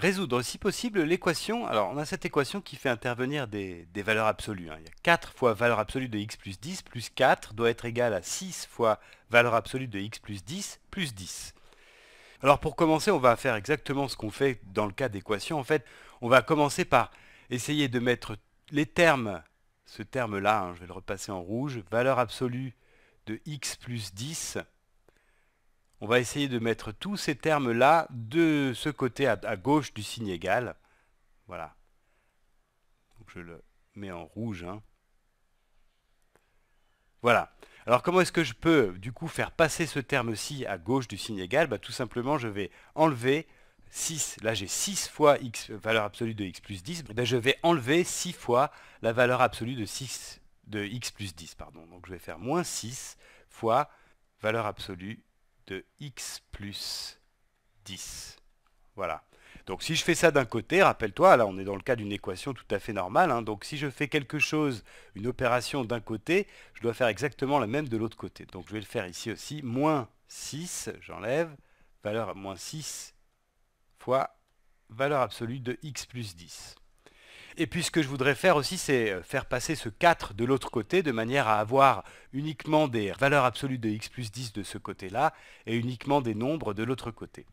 Résoudre, si possible, l'équation. Alors, on a cette équation qui fait intervenir des, valeurs absolues. Hein. Il y a 4 fois valeur absolue de x plus 10 plus 4 doit être égal à 6 fois valeur absolue de x plus 10 plus 10. Alors, pour commencer, on va faire exactement ce qu'on fait dans le cas d'équation. En fait, on va commencer par essayer de mettre les termes, ce terme-là, hein, je vais le repasser en rouge, valeur absolue de x plus 10 on va essayer de mettre tous ces termes-là de ce côté à, gauche du signe égal. Voilà. je le mets en rouge. Hein. Voilà. Alors comment est-ce que je peux du coup faire passer ce terme-ci à gauche du signe égal bah, Tout simplement, je vais enlever 6. Là, j'ai 6 fois x, valeur absolue de x plus 10. Eh ben, je vais enlever 6 fois la valeur absolue de, 6, de x plus 10. Pardon. Donc je vais faire moins 6 fois valeur absolue de x plus 10. Voilà. Donc si je fais ça d'un côté, rappelle-toi, là on est dans le cas d'une équation tout à fait normale, hein. donc si je fais quelque chose, une opération d'un côté, je dois faire exactement la même de l'autre côté. Donc je vais le faire ici aussi, moins 6, j'enlève, valeur moins 6 fois valeur absolue de x plus 10. Et puis ce que je voudrais faire aussi, c'est euh, faire passer ce 4 de l'autre côté, de manière à avoir uniquement des valeurs absolues de x plus 10 de ce côté-là, et uniquement des nombres de l'autre côté.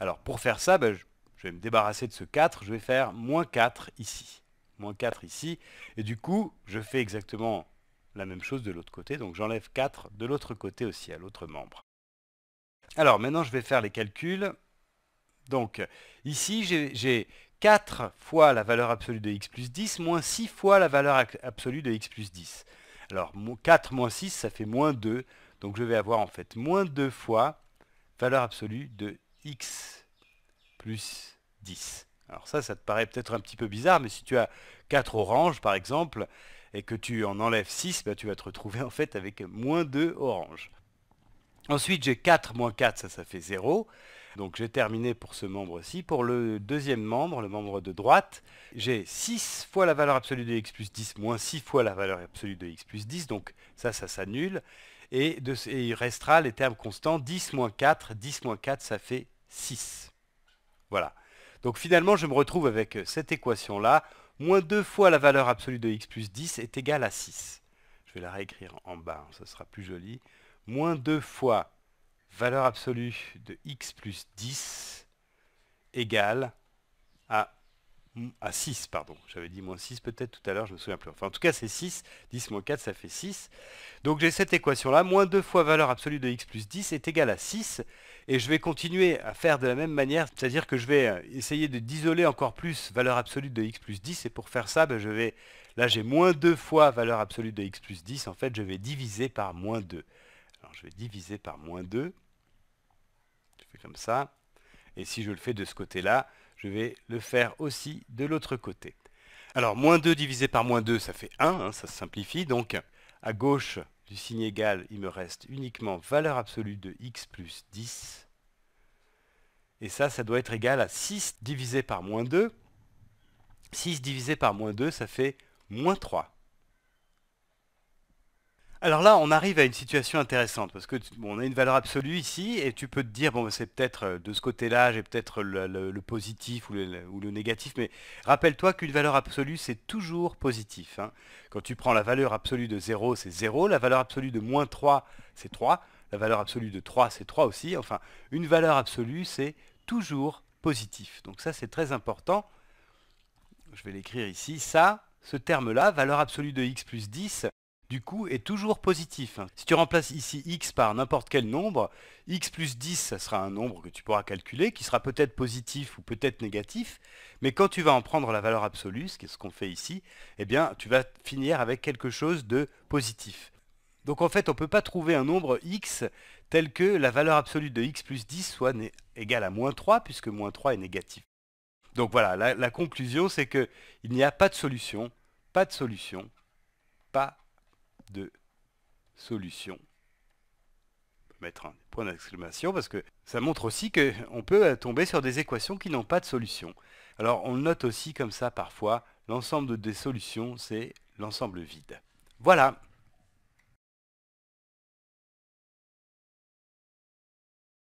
Alors pour faire ça, ben, je vais me débarrasser de ce 4, je vais faire moins 4 ici. Moins 4 ici, et du coup, je fais exactement la même chose de l'autre côté, donc j'enlève 4 de l'autre côté aussi, à l'autre membre. Alors maintenant, je vais faire les calculs. Donc ici, j'ai 4 fois la valeur absolue de x plus 10 moins 6 fois la valeur absolue de x plus 10. Alors 4 moins 6, ça fait moins 2. Donc je vais avoir en fait moins 2 fois valeur absolue de x plus 10. Alors ça, ça te paraît peut-être un petit peu bizarre, mais si tu as 4 oranges par exemple, et que tu en enlèves 6, bah, tu vas te retrouver en fait avec moins 2 oranges. Ensuite j'ai 4 moins 4, ça, ça fait 0. Donc j'ai terminé pour ce membre-ci. Pour le deuxième membre, le membre de droite, j'ai 6 fois la valeur absolue de x plus 10 moins 6 fois la valeur absolue de x plus 10. Donc ça, ça s'annule. Et, il restera les termes constants 10 moins 4. 10 moins 4, ça fait 6. Voilà. Donc finalement, je me retrouve avec cette équation-là. Moins 2 fois la valeur absolue de x plus 10 est égale à 6. Je vais la réécrire en bas, hein, ça sera plus joli. Moins 2 fois valeur absolue de x plus 10 égale à, à 6, pardon. J'avais dit moins 6 peut-être tout à l'heure, je ne me souviens plus. Enfin, en tout cas, c'est 6. 10 moins 4, ça fait 6. Donc j'ai cette équation-là. Moins 2 fois valeur absolue de x plus 10 est égal à 6. Et je vais continuer à faire de la même manière, c'est-à-dire que je vais euh, essayer de d'isoler encore plus valeur absolue de x plus 10. Et pour faire ça, ben, je vais... Là, j'ai moins 2 fois valeur absolue de x plus 10. En fait, je vais diviser par moins 2. Alors, je vais diviser par moins 2 comme ça. Et si je le fais de ce côté-là, je vais le faire aussi de l'autre côté. Alors, moins 2 divisé par moins 2, ça fait 1, hein, ça se simplifie. Donc, à gauche du signe égal, il me reste uniquement valeur absolue de x plus 10. Et ça, ça doit être égal à 6 divisé par moins 2. 6 divisé par moins 2, ça fait moins 3. Alors là, on arrive à une situation intéressante parce que on a une valeur absolue ici et tu peux te dire bon, c'est peut-être euh, de ce côté-là, j'ai peut-être le, positif ou le, négatif, mais rappelle-toi qu'une valeur absolue c'est toujours positif. Hein. Quand tu prends la valeur absolue de 0, c'est 0, la valeur absolue de moins 3, c'est 3, la valeur absolue de 3, c'est 3 aussi. Enfin, une valeur absolue c'est toujours positif. Donc ça c'est très important. Je vais l'écrire ici. Ça, ce terme-là, valeur absolue de x plus 10, du coup est toujours positif. Si tu remplaces ici x par n'importe quel nombre, x plus 10, ça sera un nombre que tu pourras calculer, qui sera peut-être positif ou peut-être négatif, mais quand tu vas en prendre la valeur absolue, ce ce qu'on fait ici, eh bien tu vas finir avec quelque chose de positif. Donc en fait, on ne peut pas trouver un nombre x tel que la valeur absolue de x plus 10 soit égale à moins 3, puisque moins 3 est négatif. Donc voilà, la, conclusion, c'est qu'il n'y a pas de solution, pas de solution, pas de solutions, On peut mettre un point d'exclamation parce que ça montre aussi qu'on peut euh, tomber sur des équations qui n'ont pas de solution. Alors on note aussi comme ça parfois, l'ensemble des solutions, c'est l'ensemble vide. Voilà